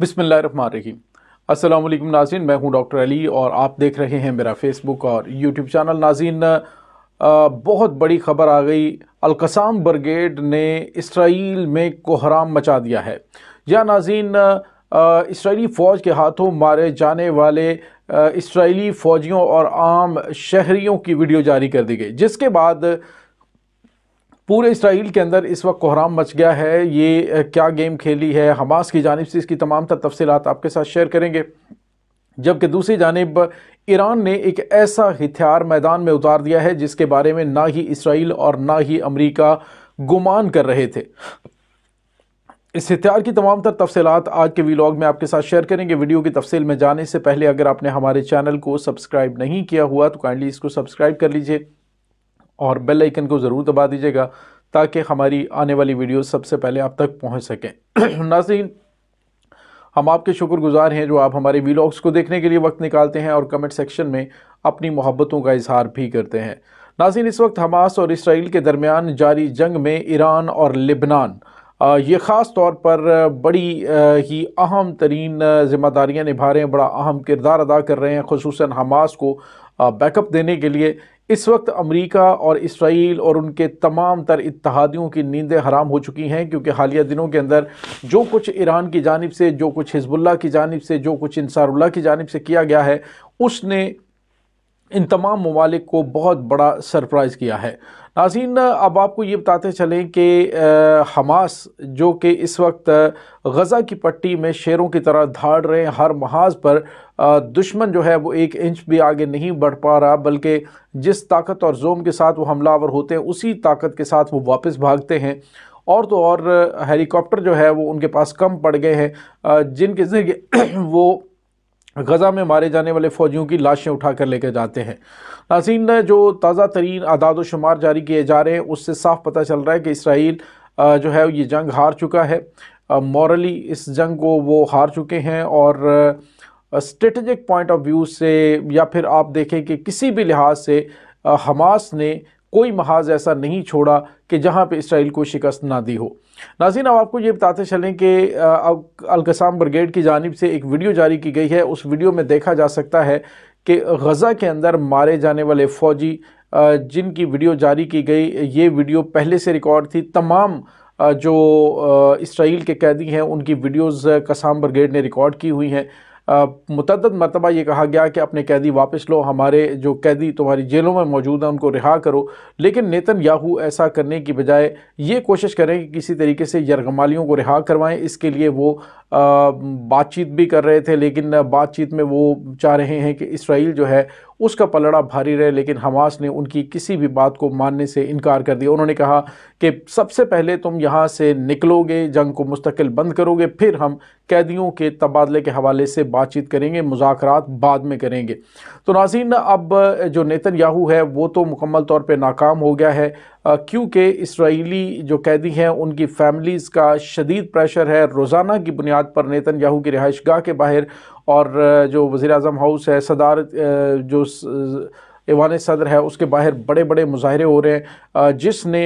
बिसमीम अस्सलाम वालेकुम नाजीन मैं हूं डॉक्टर अली और आप देख रहे हैं मेरा फेसबुक और यूट्यूब चैनल नाजीन बहुत बड़ी खबर आ गई अलकसाम ब्रिगेड ने इसराइल में कोहराम मचा दिया है या नाजीन इसराइली फ़ौज के हाथों मारे जाने वाले इसराइली फ़ौजियों और आम शहरीों की वीडियो जारी कर दी गई जिसके बाद पूरे इसराइल के अंदर इस वक्त कोहराम मच गया है ये क्या गेम खेली है हमास की जानब से इसकी तमाम तर तफसीत आपके साथ शेयर करेंगे जबकि दूसरी जानब ईरान ने एक ऐसा हथियार मैदान में उतार दिया है जिसके बारे में ना ही इसराइल और ना ही अमरीका गुमान कर रहे थे इस हथियार की तमाम तर तफसी आज के वीलॉग में आपके साथ शेयर करेंगे वीडियो की तफसील में जाने से पहले अगर आपने हमारे चैनल को सब्सक्राइब नहीं किया हुआ तो काइंडली इसको सब्सक्राइब कर लीजिए और बेल आइकन को ज़रूर दबा दीजिएगा ताकि हमारी आने वाली वीडियो सबसे पहले आप तक पहुंच सकें नाजीन हम आपके शुक्रगुजार हैं जो आप हमारे वीलॉग्स को देखने के लिए वक्त निकालते हैं और कमेंट सेक्शन में अपनी मोहब्बतों का इजहार भी करते हैं नाजिन इस वक्त हमास और इसराइल के दरमियान जारी जंग में ईरान और लिबनान ये ख़ास तौर पर बड़ी ही अहम तरीन ज़िम्मेदारियाँ निभा रहे हैं बड़ा अहम किरदार अदा कर रहे हैं खसूस हमास को बैकअप देने के लिए इस वक्त अमेरिका और इसराइल और उनके तमाम तर इतिहादियों की नींदें हराम हो चुकी हैं क्योंकि हालिया दिनों के अंदर जो कुछ ईरान की जानब से जो कुछ हिजबुल्ला की जानब से जो कुछ इंसारुल्ला की जानब से किया गया है उसने इन तमाम ममालिक को बहुत बड़ा सरप्राइज़ किया है नाजीन अब आपको ये बताते चलें कि हमास जो कि इस वक्त गज़ा की पट्टी में शेरों की तरह धाड़ रहे हैं हर महाज पर दुश्मन जो है वो एक इंच भी आगे नहीं बढ़ पा रहा बल्कि जिस ताकत और जोम के साथ वो हमलावर होते हैं उसी ताकत के साथ वो वापस भागते हैं और तो और हेलीकॉप्टर जो है वो उनके पास कम पड़ गए हैं जिनके ज़रिए वो गज़ा में मारे जाने वाले फ़ौजियों की लाशें उठा कर लेकर जाते हैं नासन ने जो ताज़ा तरीन आदाद शुमार जारी किए जा रहे हैं उससे साफ पता चल रहा है कि इसराइल जो है ये जंग हार चुका है मॉरली इस जंग को वो हार चुके हैं और स्ट्रेटजिक पॉइंट ऑफ व्यू से या फिर आप देखें कि किसी भी लिहाज से हमास ने कोई महाज ऐसा नहीं छोड़ा कि जहाँ पर इसराइल को शिकस्त ना दी हो नाजीन अब आपको ये बताते चलें कि अलकसाम ब्रिगेड की जानब से एक वीडियो जारी की गई है उस वीडियो में देखा जा सकता है कि गज़ा के अंदर मारे जाने वाले फ़ौजी जिनकी वीडियो जारी की गई ये वीडियो पहले से रिकॉर्ड थी तमाम जो इसराइल के कैदी हैं उनकी वीडियोज़ कसाम ब्रिगेड ने रिकॉर्ड की हुई हैं मुतद मरतबा ये कहा गया कि अपने कैदी वापस लो हमारे जो कैदी तुम्हारी जेलों में मौजूद हैं उनको रिहा करो लेकिन नेतन याहू ऐसा करने की बजाय ये कोशिश करें कि किसी तरीके से यरगमालियों को रिहा करवाएं इसके लिए वो बातचीत भी कर रहे थे लेकिन बातचीत में वो चाह रहे हैं कि इसराइल जो है उसका पलड़ा भारी रहे लेकिन हमास ने उनकी किसी भी बात को मानने से इनकार कर दिया उन्होंने कहा कि सबसे पहले तुम यहाँ से निकलोगे जंग को मुस्तकिल बंद करोगे फिर हम कैदियों के तबादले के हवाले से बातचीत करेंगे मुजाकर बाद में करेंगे तो नाजीन अब जो नेतन याहू है वो तो मुकम्मल तौर पर नाकाम हो गया है क्योंकि इसराइली जो कैदी हैं उनकी फैमिलीज़ का शदीद प्रेशर है रोज़ाना की बुनियाद पर नेतन याहू की रिहाइश गाह के बाहर और जो वज़ी अजम हाउस है सदारत जो ऐवान सदर है उसके बाहर बड़े बड़े मुजाहरे हो रहे हैं जिसने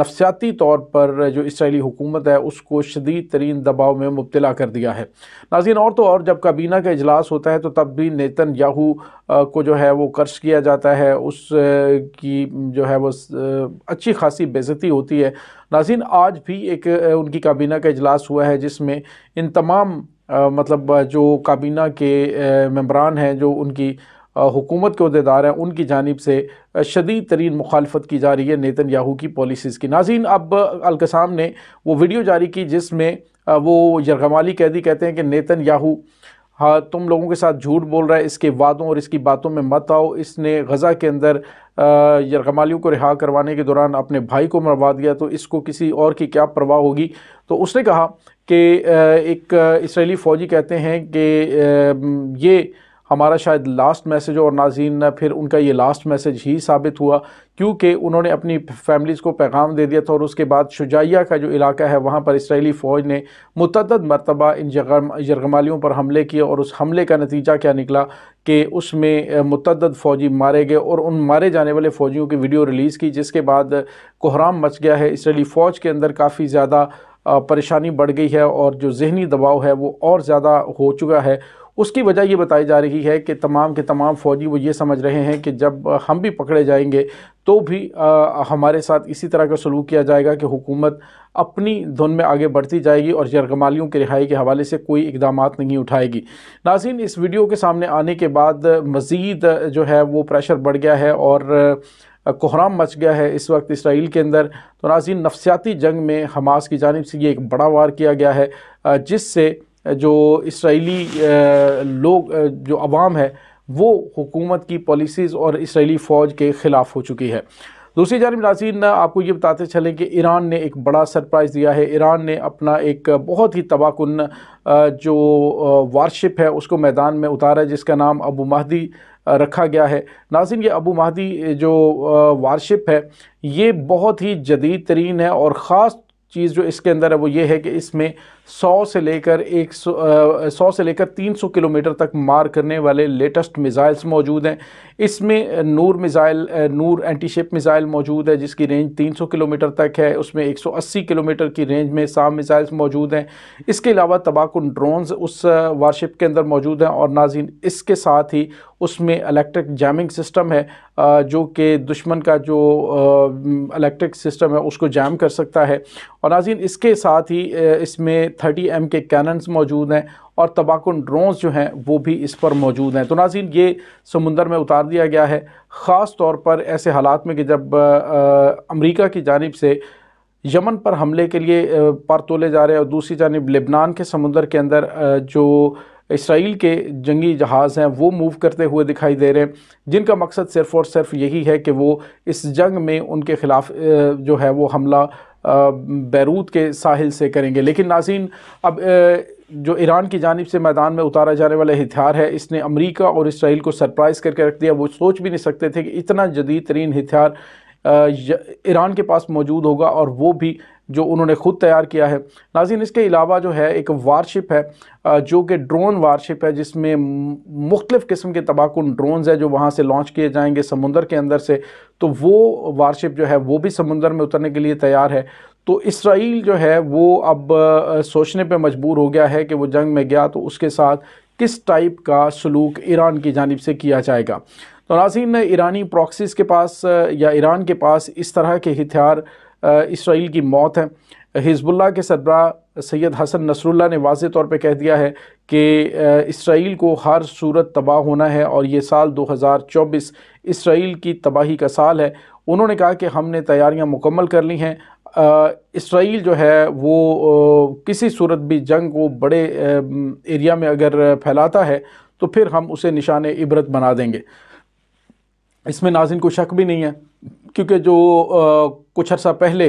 नफसियाती तौर पर जो इसराइली हुकूमत है उसको शदीद तरीन दबाव में मुबतला कर दिया है नाजीन और तो और जब काबीना का अजलास होता है तो तब भी नेतन याहू को जो है वो कर्ज किया जाता है उस की जो है वो अच्छी खासी बेजती होती है नाजीन आज भी एक उनकी काबीना का अजलास हुआ है जिसमें इन तमाम आ, मतलब जो काबीना के मम्बरान हैं जो उनकी हुकूमत के अहदेदार हैं उनकी जानब से शदीद तरीन मुखालफत की जा रही है नेतन याहू की पॉलिसीज़ की नाजीन अब अलकसाम ने वो वीडियो जारी की जिसमें वो यरगमाली कैदी कहते हैं कि नेतन याहू हाँ तुम लोगों के साथ झूठ बोल रहा है इसके वादों और इसकी बातों में मत आओ इसने गज़ा के अंदर यरगमालियों को रिहा करवाने के दौरान अपने भाई को मरवा दिया तो इसको किसी और की क्या परवाह होगी तो उसने कहा कि एक इसराइली फ़ौजी कहते हैं कि ये हमारा शायद लास्ट मैसेज और नाजीन फिर उनका ये लास्ट मैसेज ही साबित हुआ क्योंकि उन्होंने अपनी फैमिलीज़ को पैगाम दे दिया था और उसके बाद शुजाइया का जो इलाका है वहाँ पर इसराइली फ़ौज ने मतदद मरतबा इन यरगमालियों पर हमले किए और उस हमले का नतीजा क्या निकला कि उसमें मतदद फ़ौजी मारे गए और उन मारे जाने वाले फ़ौजियों की वीडियो रिलीज़ की जिसके बाद कोहराम मच गया है इसराइली फ़ौज के अंदर काफ़ी ज़्यादा परेशानी बढ़ गई है और जो जहनी दबाव है वो और ज़्यादा हो चुका है उसकी वजह ये बताई जा रही है कि तमाम के तमाम फ़ौजी वो ये समझ रहे हैं कि जब हम भी पकड़े जाएंगे तो भी आ, हमारे साथ इसी तरह का सलूक किया जाएगा कि हुकूमत अपनी धुन में आगे बढ़ती जाएगी और यरगमालियों की रिहाई के हवाले से कोई इकदाम नहीं उठाएगी नाजीन इस वीडियो के सामने आने के बाद मज़ीद जो है वो प्रेशर बढ़ गया है और कोहराम मच गया है इस वक्त इसराइल के अंदर तो नाजिन नफसियाती जंग में हमास की जानब से ये एक बड़ा वार किया गया है जिससे जो इसराइली लोग जो आवाम है वो हुकूमत की पॉलिसीज़ और इसराइली फ़ौज के ख़िलाफ़ हो चुकी है दूसरी जानब नाजीन आपको ये बताते चलें कि ईरान ने एक बड़ा सरप्राइज़ दिया है ईरान ने अपना एक बहुत ही तबाहकुन जो वारशिप है उसको मैदान में उतारा है जिसका नाम अबू महदी रखा गया है नाजिन ये अबू महदी जो वारशिप है ये बहुत ही जदीद तरीन है और ख़ास चीज़ जो इसके अंदर है वो ये है कि इसमें 100 से लेकर एक सौ से लेकर 300 किलोमीटर तक मार करने वाले लेटेस्ट मिज़ाइल्स मौजूद हैं इसमें Noor missile Noor anti ship missile मौजूद है जिसकी रेंज 300 किलोमीटर तक है उसमें 180 किलोमीटर की रेंज में साम मिसाइल्स मौजूद हैं इसके अलावा तबाकुन ड्रोन्स उस वारशिप के अंदर मौजूद हैं और नाजिन इसके साथ ही उसमें इलेक्ट्रिक जैमिंग सिस्टम है जो कि दुश्मन का जो इलेक्ट्रिक सिस्टम है उसको जैम कर सकता है और नाजिन इसके साथ ही इसमें थर्टी एम के कैनन्स मौजूद हैं और तबाकुन ड्रोन्स जो हैं वो भी इस पर मौजूद हैं तो नाजीन ये समुंदर में उतार दिया गया है ख़ास तौर पर ऐसे हालात में कि जब अमेरिका की जानब से यमन पर हमले के लिए पर तोले जा रहे हैं और दूसरी जानब लेबनान के समुंदर के अंदर जो इसराइल के जंगी जहाज़ हैं वो मूव करते हुए दिखाई दे रहे हैं जिनका मकसद सिर्फ़ और सिर्फ यही है कि वो इस जंग में उनके ख़िलाफ़ जो है वो हमला बैरूत के साहिल से करेंगे लेकिन नाजीन अब जो ईरान की जानब से मैदान में उतारा जाने वाला हथियार है इसने अमरीका और इसराइल को सरप्राइज़ करके रख दिया वो सोच भी नहीं सकते थे कि इतना जदीद तरीन हथियार ईरान के पास मौजूद होगा और वो भी जो उन्होंने ख़ुद तैयार किया है नाजिन इसके अलावा जो है एक वारशिप है जो कि ड्रोन वारशिप है जिसमें मुख्तफ किस्म के तबाहकुन ड्रोन है जो वहाँ से लॉन्च किए जाएंगे समुंदर के अंदर से तो वो वारशिप जो है वो भी समुंदर में उतरने के लिए तैयार है तो इसराइल जो है वो अब सोचने पे मजबूर हो गया है कि वो जंग में गया तो उसके साथ किस टाइप का सलूक ईरान की जानब से किया जाएगा तो नाजीन ईरानी प्रॉक्सिस के पास या ईरान के पास इस तरह के हथियार इसराइल की मौत है हिजबुल्ला के सरबरा सैयद हसन नसरुल्ला ने वाज तौर पे कह दिया है कि इसराइल को हर सूरत तबाह होना है और ये साल 2024 इसराइल की तबाही का साल है उन्होंने कहा कि हमने तैयारियां मुकम्मल कर ली हैं इसराइल जो है वो किसी सूरत भी जंग को बड़े एरिया में अगर फैलाता है तो फिर हम उसे निशान इबरत बना देंगे इसमें नाजिन को शक भी नहीं है क्योंकि जो कुछ अर्सा पहले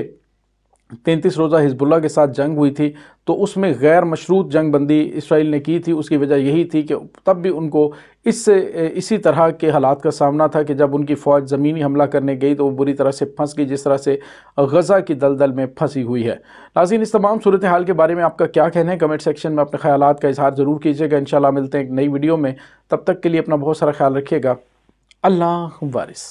तैंतीस रोज़ा हिजबुल्ला के साथ जंग हुई थी तो उसमें गैर मशरूत जंग बंदी इसराइल ने की थी उसकी वजह यही थी कि तब भी उनको इससे इसी तरह के हालात का सामना था कि जब उनकी फ़ौज ज़मीनी हमला करने गई तो वो बुरी तरह से फंस गई जिस तरह से गज़ा की दलदल में फंसी हुई है नाजीन इस तमाम सूरत हाल के बारे में आपका क्या कहना है कमेंट सेक्शन में अपने ख्याल का इजहार ज़रूर कीजिएगा इन मिलते हैं एक नई वीडियो में तब तक के लिए अपना बहुत सारा ख्याल रखिएगा अल्लाह वारिस